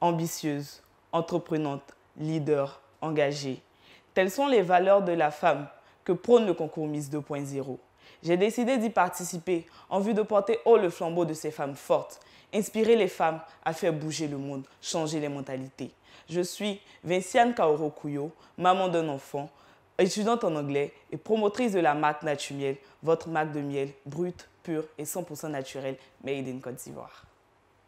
ambitieuse, entreprenante, leader, engagée. Telles sont les valeurs de la femme que prône le concours Miss 2.0. J'ai décidé d'y participer en vue de porter haut le flambeau de ces femmes fortes, inspirer les femmes à faire bouger le monde, changer les mentalités. Je suis Vinciane Kaoro maman d'un enfant, étudiante en anglais et promotrice de la marque Miel, votre marque de miel brute, pure et 100% naturelle, made in Côte d'Ivoire.